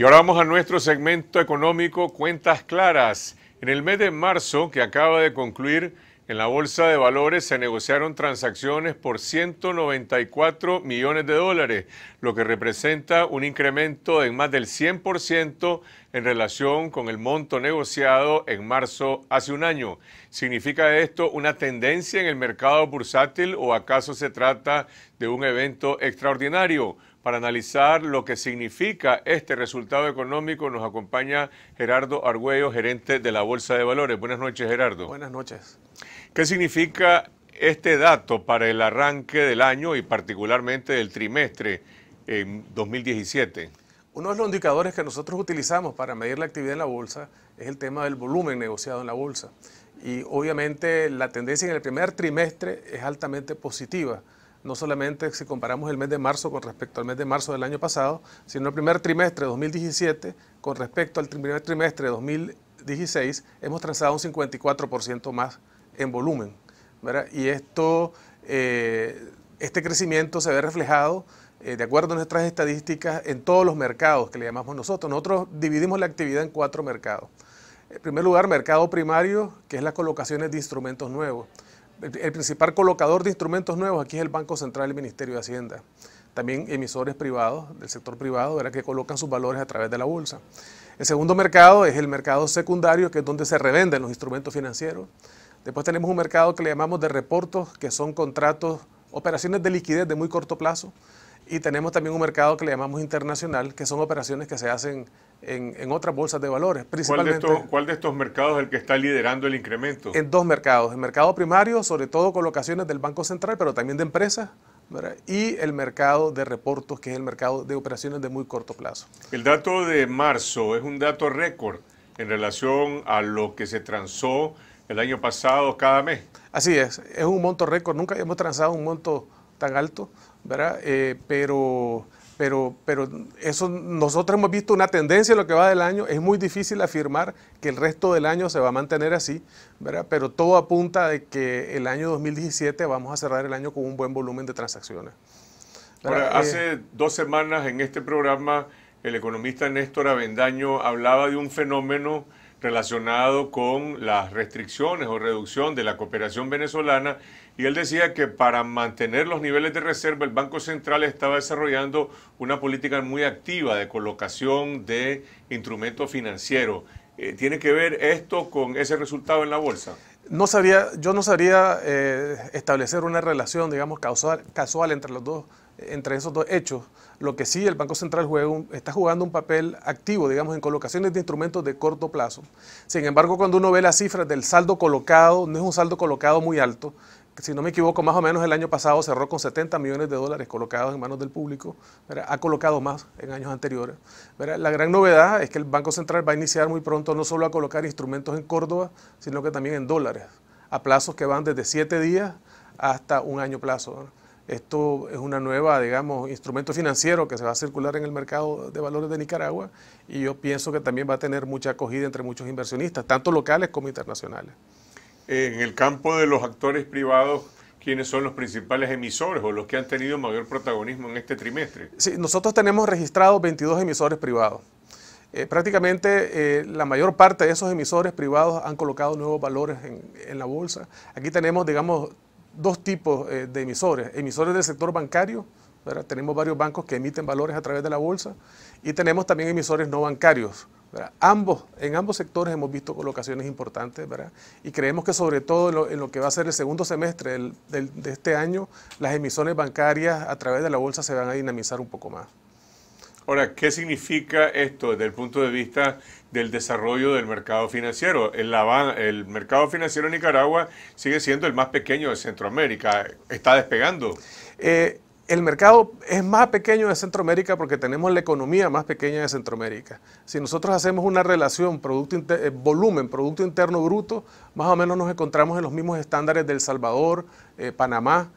Y ahora vamos a nuestro segmento económico Cuentas Claras. En el mes de marzo que acaba de concluir, en la Bolsa de Valores se negociaron transacciones por 194 millones de dólares, lo que representa un incremento en más del 100% en relación con el monto negociado en marzo hace un año. ¿Significa esto una tendencia en el mercado bursátil o acaso se trata de un evento extraordinario? Para analizar lo que significa este resultado económico nos acompaña Gerardo Argüello, gerente de la Bolsa de Valores. Buenas noches, Gerardo. Buenas noches. ¿Qué significa este dato para el arranque del año y particularmente del trimestre en 2017? Uno de los indicadores que nosotros utilizamos para medir la actividad en la bolsa es el tema del volumen negociado en la bolsa. Y obviamente la tendencia en el primer trimestre es altamente positiva no solamente si comparamos el mes de marzo con respecto al mes de marzo del año pasado, sino el primer trimestre de 2017 con respecto al primer trimestre de 2016, hemos trazado un 54% más en volumen. Y esto, eh, este crecimiento se ve reflejado, eh, de acuerdo a nuestras estadísticas, en todos los mercados que le llamamos nosotros. Nosotros dividimos la actividad en cuatro mercados. En primer lugar, mercado primario, que es las colocaciones de instrumentos nuevos el principal colocador de instrumentos nuevos aquí es el Banco Central y el Ministerio de Hacienda. También emisores privados del sector privado ¿verdad? que colocan sus valores a través de la bolsa. El segundo mercado es el mercado secundario, que es donde se revenden los instrumentos financieros. Después tenemos un mercado que le llamamos de reportos, que son contratos, operaciones de liquidez de muy corto plazo. Y tenemos también un mercado que le llamamos internacional, que son operaciones que se hacen en, otras bolsas de valores. Principalmente, ¿Cuál de, estos, mercados es el que está liderando el incremento? En dos mercados. El mercado primario, sobre todo colocaciones del Banco Central, pero también de empresas. Y el mercado de reportos, que es el mercado de operaciones de muy corto plazo. El dato de marzo es un dato récord en relación a lo que se transó el año pasado cada mes. Así es, es un monto récord, nunca hemos transado un monto tan alto. ¿verdad? Eh, pero, pero, pero eso, nosotros hemos visto una tendencia en lo que va del año. Es muy difícil afirmar que el resto del año se va a mantener así, ¿verdad? pero todo apunta de que el año 2017 vamos a cerrar el año con un buen volumen de transacciones. hace eh, dos semanas en este programa el economista Néstor Avendaño hablaba de un fenómeno relacionado con las restricciones o reducción de la cooperación venezolana y él decía que para mantener los niveles de reserva el Banco Central estaba desarrollando una política muy activa de colocación de instrumentos financieros. Eh, ¿Tiene que ver esto con ese resultado en la bolsa? no sabría, yo no sabría eh, establecer una relación, digamos, causal, casual entre los dos, entre esos dos hechos. Lo que sí, el Banco Central está jugando un papel activo, digamos, en colocaciones de instrumentos de corto plazo. Sin embargo, cuando uno ve las cifras del saldo colocado, no es un saldo colocado muy alto, si no me equivoco, más o menos el año pasado cerró con 70 millones de dólares colocados en manos del público, ha colocado más en años anteriores. La gran novedad es que el Banco Central va a iniciar muy pronto no solo a colocar instrumentos en Córdoba, sino que también en dólares, a plazos que van desde 7 días hasta un año plazo. Esto es una nueva, digamos, instrumento financiero que se va a circular en el mercado de valores de Nicaragua y yo pienso que también va a tener mucha acogida entre muchos inversionistas, tanto locales como internacionales en el campo de los actores privados quiénes son los principales emisores o los que han tenido mayor protagonismo en este trimestre. Sí, nosotros tenemos registrados 22 emisores privados. Eh, prácticamente eh, la mayor parte de esos emisores privados han colocado nuevos valores en, la bolsa. Aquí tenemos, digamos, dos tipos eh, de emisores. Emisores del sector bancario, tenemos varios bancos que emiten valores a través de la bolsa, y tenemos también emisores no bancarios, Ambos, en ambos sectores hemos visto colocaciones importantes y creemos que sobre todo en lo, que va a ser el segundo semestre de este año, las emisiones bancarias a través de la bolsa se van a dinamizar un poco más. Ahora, ¿qué significa esto desde el punto de vista del desarrollo del mercado financiero? El, mercado financiero en Nicaragua sigue siendo el más pequeño de Centroamérica. ¿Está despegando? Eh, el mercado es más pequeño de Centroamérica porque tenemos la economía más pequeña de Centroamérica. Si nosotros hacemos una relación producto eh, volumen, Producto Interno Bruto, más o menos nos encontramos en los mismos estándares del El Salvador, eh, Panamá,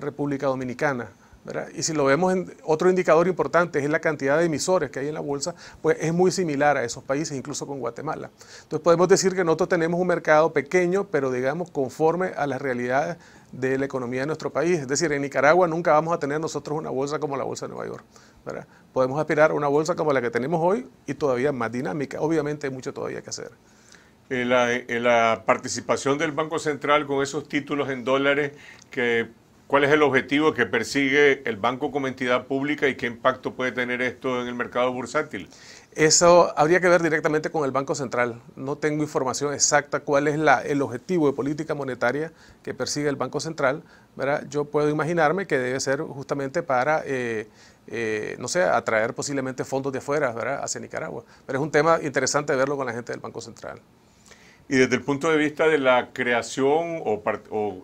República Dominicana. Y si lo vemos en otro indicador importante es la cantidad de emisores que hay en la bolsa, pues es muy similar a esos países, incluso con Guatemala. Entonces podemos decir que nosotros tenemos un mercado pequeño, pero digamos conforme a las realidades de la economía de nuestro país. Es decir, en Nicaragua nunca vamos a tener nosotros una bolsa como la Bolsa de Nueva York. Podemos aspirar a una bolsa como la que tenemos hoy y todavía más dinámica. Obviamente hay mucho todavía que hacer. Eh, la, eh, la participación del Banco Central con esos títulos en dólares que ¿Cuál es el objetivo que persigue el banco como entidad pública y qué impacto puede tener esto en el mercado bursátil? Eso habría que ver directamente con el Banco Central. No tengo información exacta cuál es el objetivo de política monetaria que persigue el Banco Central. Yo puedo imaginarme que debe ser justamente para, eh, eh, no sé, atraer posiblemente fondos de afuera hacia Nicaragua. Pero es un tema interesante verlo con la gente del Banco Central. Y desde el punto de vista de la creación o,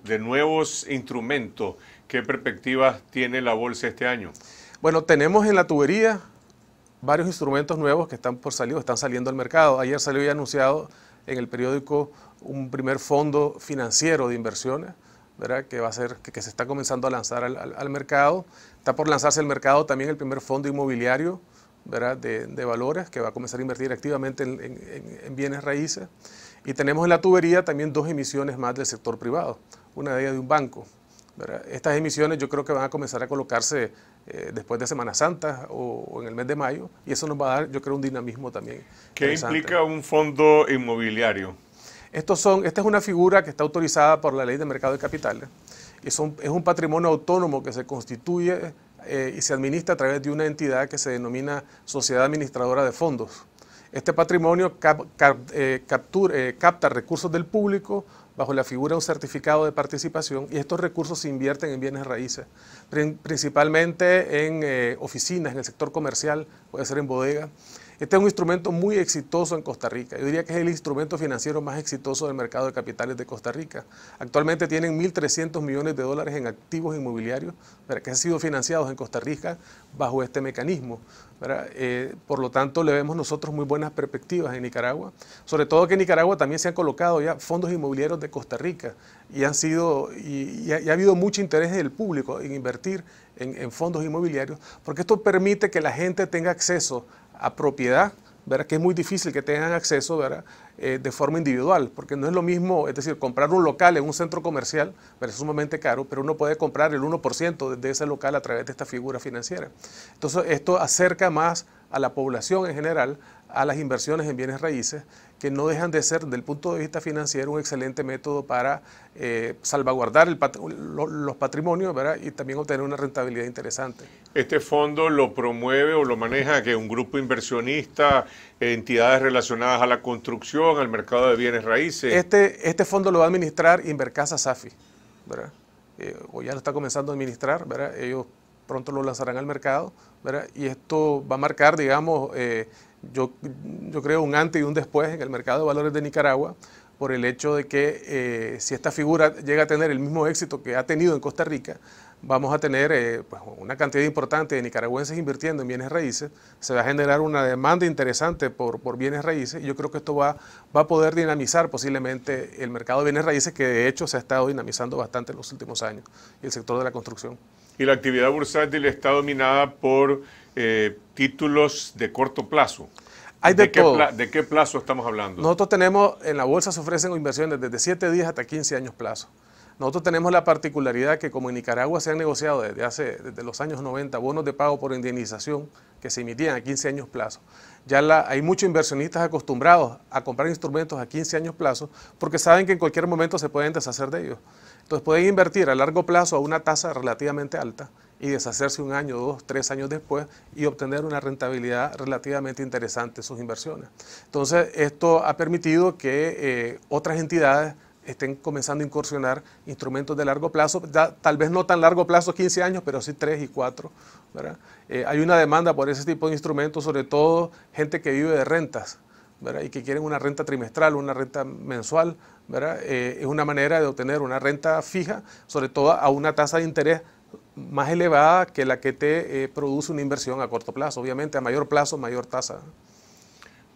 de nuevos instrumentos, ¿qué perspectivas tiene la bolsa este año? Bueno, tenemos en la tubería varios instrumentos nuevos que están por salir están saliendo al mercado. Ayer salió ya anunciado en el periódico un primer fondo financiero de inversiones, ¿verdad? que va a ser, que, se está comenzando a lanzar al, mercado. Está por lanzarse al mercado también el primer fondo inmobiliario ¿verdad? De, valores, que va a comenzar a invertir activamente en, en bienes raíces. Y tenemos en la tubería también dos emisiones más del sector privado, una de ellas de un banco. Estas emisiones yo creo que van a comenzar a colocarse eh, después de Semana Santa o, en el mes de mayo y eso nos va a dar, yo creo, un dinamismo también. ¿Qué implica un fondo inmobiliario? Estos son, esta es una figura que está autorizada por la Ley de Mercado de Capitales y es un patrimonio autónomo que se constituye eh, y se administra a través de una entidad que se denomina Sociedad Administradora de Fondos. Este patrimonio eh, captura, eh, capta recursos del público bajo la figura de un certificado de participación y estos recursos se invierten en bienes raíces, principalmente en eh, oficinas, en el sector comercial, puede ser en bodega. Este es un instrumento muy exitoso en Costa Rica. Yo diría que es el instrumento financiero más exitoso del mercado de capitales de Costa Rica. Actualmente tienen 1.300 millones de dólares en activos inmobiliarios que han sido financiados en Costa Rica bajo este mecanismo. Eh, por lo tanto, le vemos nosotros muy buenas perspectivas en Nicaragua. Sobre todo que en Nicaragua también se han colocado ya fondos inmobiliarios de Costa Rica y, han sido, y, ha, habido mucho interés del público en invertir en, en fondos inmobiliarios, porque esto permite que la gente tenga acceso a propiedad, que es muy difícil que tengan acceso ¿verdad? Eh, de forma individual, porque no es lo mismo, es decir, comprar un local en un centro comercial pero es sumamente caro, pero uno puede comprar el 1% de ese local a través de esta figura financiera. Entonces, esto acerca más a la población en general a las inversiones en bienes raíces que no dejan de ser, desde el punto de vista financiero, un excelente método para eh, salvaguardar los patrimonios ¿verdad? y también obtener una rentabilidad interesante. ¿Este fondo lo promueve o lo maneja que un grupo inversionista, entidades relacionadas a la construcción, al mercado de bienes raíces? Este, este fondo lo va a administrar Invercasa Safi, ¿verdad? Eh, o ya lo está comenzando a administrar, ¿verdad? ellos pronto lo lanzarán al mercado ¿verdad? y esto va a marcar, digamos, eh, yo, yo creo un antes y un después en el mercado de valores de Nicaragua por el hecho de que eh, si esta figura llega a tener el mismo éxito que ha tenido en Costa Rica, vamos a tener eh, pues, una cantidad importante de nicaragüenses invirtiendo en bienes raíces, se va a generar una demanda interesante por, bienes raíces y yo creo que esto va, va a poder dinamizar posiblemente el mercado de bienes raíces que de hecho se ha estado dinamizando bastante en los últimos años y el sector de la construcción. Y la actividad bursátil está dominada por eh, títulos de corto plazo. de, qué ¿De, qué plazo estamos hablando? Nosotros tenemos, en la bolsa se ofrecen inversiones desde 7 días hasta 15 años plazo. Nosotros tenemos la particularidad que como en Nicaragua se han negociado desde hace desde los años 90 bonos de pago por indemnización que se emitían a 15 años plazo. Ya hay muchos inversionistas acostumbrados a comprar instrumentos a 15 años plazo porque saben que en cualquier momento se pueden deshacer de ellos. Entonces pueden invertir a largo plazo a una tasa relativamente alta y deshacerse un año, dos, tres años después y obtener una rentabilidad relativamente interesante en sus inversiones. Entonces esto ha permitido que eh, otras entidades estén comenzando a incursionar instrumentos de largo plazo, tal vez no tan largo plazo, 15 años, pero sí 3 y 4. Eh, hay una demanda por ese tipo de instrumentos, sobre todo gente que vive de rentas y que quieren una renta trimestral, una renta mensual. ¿verdad? Eh, es una manera de obtener una renta fija, sobre todo a una tasa de interés más elevada que la que te eh, produce una inversión a corto plazo. Obviamente, a mayor plazo, mayor tasa.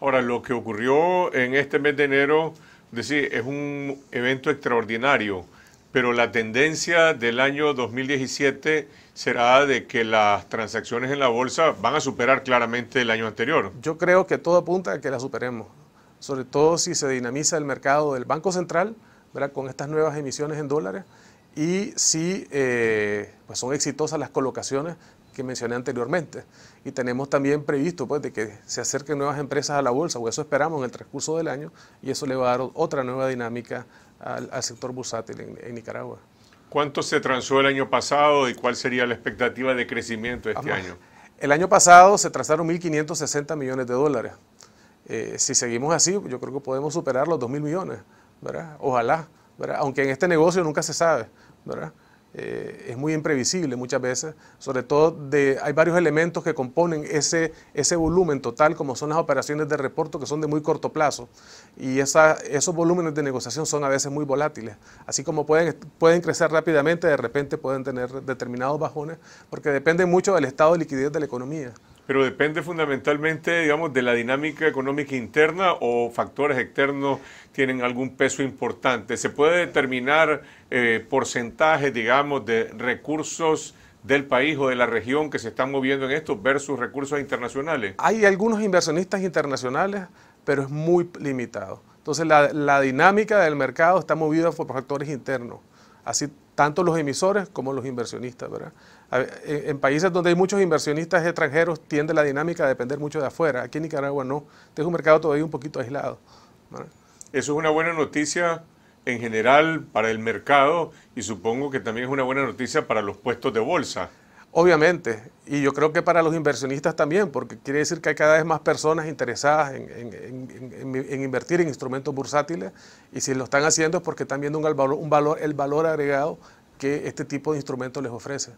Ahora, lo que ocurrió en este mes de enero decir, es un evento extraordinario, pero la tendencia del año 2017 será de que las transacciones en la bolsa van a superar claramente el año anterior. Yo creo que todo apunta a que la superemos, sobre todo si se dinamiza el mercado del Banco Central con estas nuevas emisiones en dólares y si eh, pues son exitosas las colocaciones que mencioné anteriormente. Y tenemos también previsto pues, de que se acerquen nuevas empresas a la bolsa, o eso esperamos en el transcurso del año, y eso le va a dar otra nueva dinámica al, sector bursátil en, Nicaragua. ¿Cuánto se transó el año pasado y cuál sería la expectativa de crecimiento este año? El año pasado se trazaron 1.560 millones de dólares. Eh, si seguimos así, yo creo que podemos superar los 2.000 millones, ¿verdad? Ojalá, ¿verdad? Aunque en este negocio nunca se sabe, ¿verdad? Eh, es muy imprevisible muchas veces, sobre todo hay varios elementos que componen ese, volumen total, como son las operaciones de reporto, que son de muy corto plazo, y esos volúmenes de negociación son a veces muy volátiles, así como pueden, pueden crecer rápidamente, de repente pueden tener determinados bajones, porque depende mucho del estado de liquidez de la economía. Pero depende fundamentalmente, digamos, de la dinámica económica interna o factores externos tienen algún peso importante. ¿Se puede determinar eh, porcentajes, digamos, de recursos del país o de la región que se están moviendo en esto versus recursos internacionales? Hay algunos inversionistas internacionales, pero es muy limitado. Entonces la dinámica del mercado está movida por factores internos así tanto los emisores como los inversionistas. ¿verdad? En, países donde hay muchos inversionistas extranjeros tiende la dinámica a depender mucho de afuera. Aquí en Nicaragua no, este es un mercado todavía un poquito aislado. Eso es una buena noticia en general para el mercado y supongo que también es una buena noticia para los puestos de bolsa. Obviamente, y yo creo que para los inversionistas también, porque quiere decir que hay cada vez más personas interesadas en, invertir en instrumentos bursátiles, y si lo están haciendo es porque están viendo un valor, el valor agregado que este tipo de instrumentos les ofrece.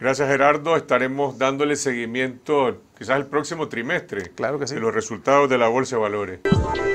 Gracias Gerardo, estaremos dándole seguimiento quizás el próximo trimestre claro que sí. de los resultados de la Bolsa de Valores.